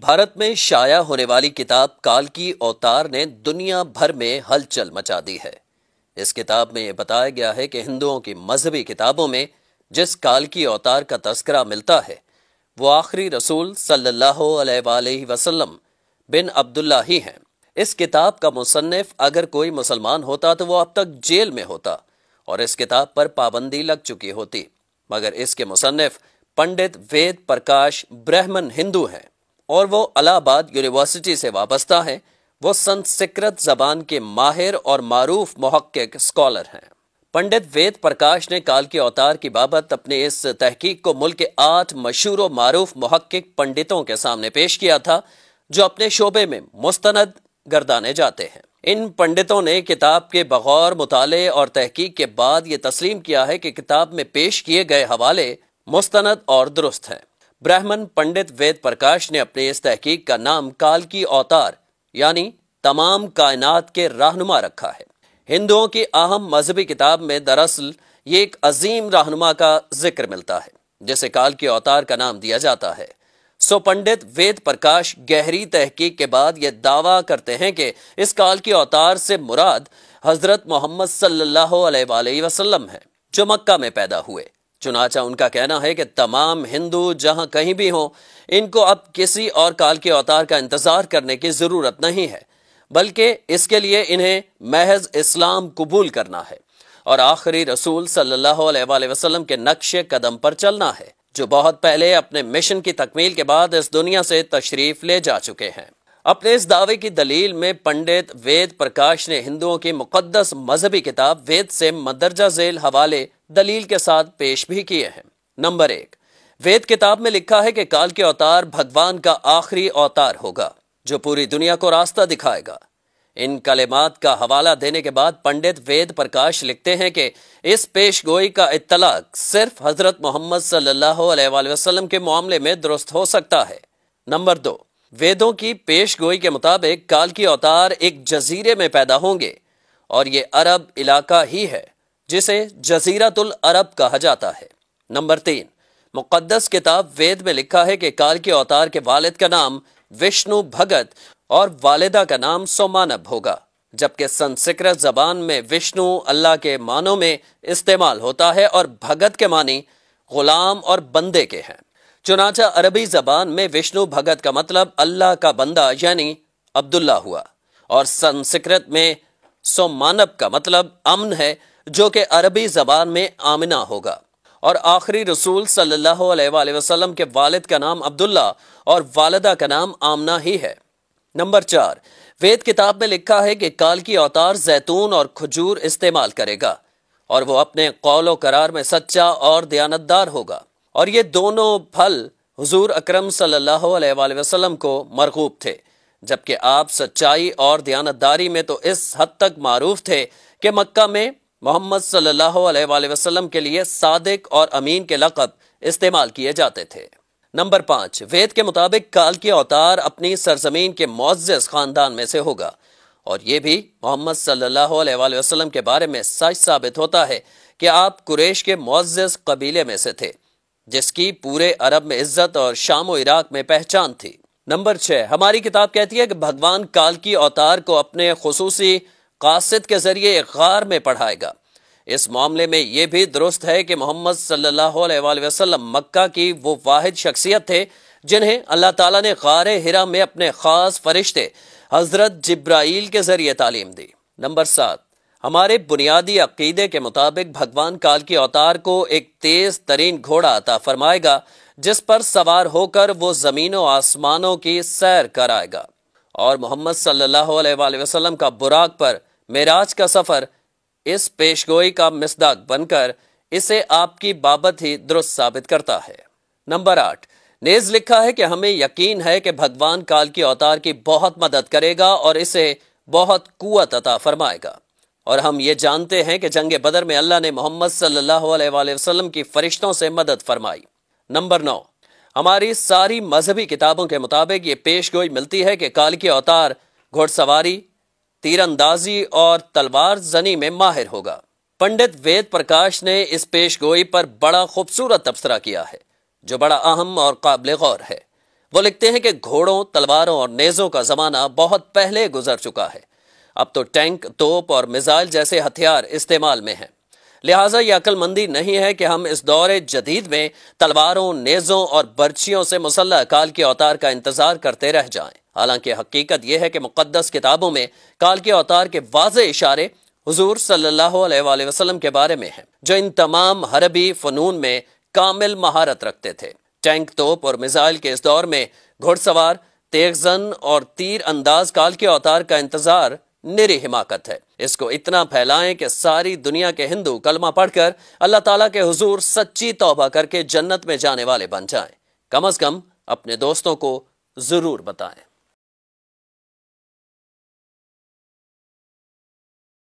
भारत में शाया होने वाली किताब काल की अवतार ने दुनिया भर में हलचल मचा दी है इस किताब में यह बताया गया है कि हिंदुओं की मजहबी किताबों में जिस काल की अवतार का तस्करा मिलता है वो आखिरी रसूल सल्लल्लाहु अलैहि वसल्लम बिन अब्दुल्ला ही हैं इस किताब का मुसन्फ अगर कोई मुसलमान होता तो वो अब तक जेल में होता और इस किताब पर पाबंदी लग चुकी होती मगर इसके मुसन्फ पंडित वेद प्रकाश ब्रह्मन हिंदू हैं और वो अलाहाबाद यूनिवर्सिटी से वाबस्ता हैं वो संस्कृत जबान के माहिर और मरूफ महक्क स्कॉलर हैं पंडित वेद प्रकाश ने काल के अवतार की बाबत अपने इस तहकीक को मुल्क के आठ मशहूर और मरूफ महक्क पंडितों के सामने पेश किया था जो अपने शोबे में मुस्तंद गर्दाने जाते हैं इन पंडितों ने किताब के बगौर मुताले और तहकीक के बाद ये तस्लीम किया है कि किताब में पेश किए गए हवाले मुस्तंद और दुरुस्त हैं ब्राह्मण पंडित वेद प्रकाश ने अपने इस तहकीक का नाम काल की अवतार यानी तमाम कायनात के रहनुमा रखा है हिंदुओं की अहम मजहबी किताब में दरअसल ये एक अजीम रहनुमा का जिक्र मिलता है जिसे काल के अवतार का नाम दिया जाता है सो पंडित वेद प्रकाश गहरी तहकीक के बाद यह दावा करते हैं कि इस काल के अवतार से मुराद हजरत मोहम्मद सल्लल्लाहु अलैहि वसल्लम है जो मक्का में पैदा हुए चुनाचा उनका कहना है कि तमाम हिंदू जहां कहीं भी हों इनको अब किसी और काल के अवतार का इंतज़ार करने की ज़रूरत नहीं है बल्कि इसके लिए इन्हें महज इस्लाम कबूल करना है और आखिरी रसूल सल्लल्लाहु अलैहि वसल्लम के नक्शे कदम पर चलना है जो बहुत पहले अपने मिशन की तकमील के बाद इस दुनिया से तशरीफ ले जा चुके हैं अपने इस दावे की दलील में पंडित वेद प्रकाश ने हिंदुओं की मुकदस मजहबी किताब वेद से मदरजा झेल हवाले दलील के साथ पेश भी किए हैं नंबर एक वेद किताब में लिखा है कि काल के अवतार भगवान का आखिरी अवतार होगा जो पूरी दुनिया को रास्ता दिखाएगा इन कलेमात का हवाला देने के बाद पंडित वेद प्रकाश लिखते हैं कि इस पेश गोई का इतलाक सिर्फ हजरत मोहम्मद सल्लल्लाहु वसल्लम के मामले में दुरुस्त हो सकता है नंबर दो वेदों की पेश गोई के मुताबिक काल की अवतार एक जजीरे में पैदा होंगे और ये अरब इलाका ही है जिसे जजीरातुल अरब कहा जाता है नंबर तीन मुकदस किताब वेद में लिखा है कि काल के अवतार के वालिद का नाम विष्णु भगत और वालिदा का नाम सोमानब होगा जबकि संस्कृत जबान में विष्णु अल्लाह के मानों में इस्तेमाल होता है और भगत के मानी गुलाम और बंदे के हैं चुनाचा अरबी जबान में विष्णु भगत का मतलब अल्लाह का बंदा यानी अब्दुल्ला हुआ और संस्कृत में सोमानब का मतलब अमन है जो कि अरबी ज़बान में आमिना होगा और आखिरी रसूल सल्लल्लाहु अलैहि वसल्लम के वालिद का नाम अब्दुल्ला और वालदा का नाम आमना ही है नंबर चार वेद किताब में लिखा है कि काल की अवतार जैतून और खजूर इस्तेमाल करेगा और वो अपने कौलो करार में सच्चा और दयानतदार होगा और ये दोनों फल हुजूर अकरम सल्लल्लाहु अलैहि वसल्लम को मरगूब थे जबकि आप सच्चाई और दयानतदारी में तो इस हद तक मारूफ थे कि मक्का में मोहम्मद सल्लाम वसल्लम के लिए सादिक और अमीन के लक़ब इस्तेमाल किए जाते थे नंबर पाँच वेद के मुताबिक काल की अवतार अपनी सरजमीन के मोज़ ख़ानदान में से होगा और ये भी मोहम्मद सल्लल्लाहु वसल्लम के बारे में सच साबित होता है कि आप कुरेश के मोज़ कबीले में से थे जिसकी पूरे अरब में इज्जत और शाम व इराक में पहचान थी नंबर छः हमारी किताब कहती है कि भगवान काल की अवतार को अपने खसूसी कासिद के जरिए गार में पढ़ाएगा इस मामले में यह भी दुरुस्त है कि मोहम्मद सल्लल्लाहु वसल्लम मक्का की वो वाहिद शख्सियत थे जिन्हें अल्लाह ताला ने गार हिरा में अपने ख़ास फरिश्ते हज़रत जब्राइल के ज़रिए तालीम दी नंबर सात हमारे बुनियादी अकीदे के मुताबिक भगवान काल की अवतार को एक तेज़ तरीन घोड़ा अता फरमाएगा जिस पर सवार होकर वो ज़मीनों आसमानों की सैर कराएगा और मोहम्मद सल्लल्लाहु अलैहि वसल्लम का बुराक पर मेराज का सफ़र इस पेशगोई का मिसदाक बनकर इसे आपकी बाबत ही दुरुस्त साबित करता है नंबर आठ नेज लिखा है कि हमें यकीन है कि भगवान काल की अवतार की बहुत मदद करेगा और इसे बहुत कुत अता फरमाएगा और हम ये जानते हैं कि जंग बदर में अल्लाह ने मोहम्मद सल्लल्लाहु अलैहि वसल्लम की फरिश्तों से मदद फरमाई नंबर नौ हमारी सारी मजहबी किताबों के मुताबिक ये पेश गोई मिलती है कि काल की अवतार घोड़सवारी तीरंदाजी और तलवार जनी में माहिर होगा पंडित वेद प्रकाश ने इस पेश गोई पर बड़ा खूबसूरत तबसरा किया है जो बड़ा अहम और काबिल गौर है वो लिखते हैं कि घोड़ों तलवारों और नेज़ों का ज़माना बहुत पहले गुजर चुका है अब तो टैंक तोप और मिज़ाइल जैसे हथियार इस्तेमाल में हैं लिहाजा यह अक्लमंदी नहीं है कि हम इस दौरे जदीद में तलवारों नेज़ों और बर्चियों से मुसल्ह काल के अवतार का इंतज़ार करते रह जाएं हालांकि हकीकत यह है कि मुक़दस किताबों में काल के अवतार के वाज इशारे हजूर सल्ला वसलम के बारे में हैं जो इन तमाम हरबी फ़नून में कामिल महारत रखते थे टैंक तोप और मिज़ाइल के इस दौर में घुड़सवार तेगजन और तीर अंदाज काल के अवतार का इंतजार निरी हिमाकत है इसको इतना फैलाएं कि सारी दुनिया के हिंदू कलमा पढ़कर अल्लाह ताला के हुजूर सच्ची तौबा करके जन्नत में जाने वाले बन जाएं कम अज कम अपने दोस्तों को जरूर बताएं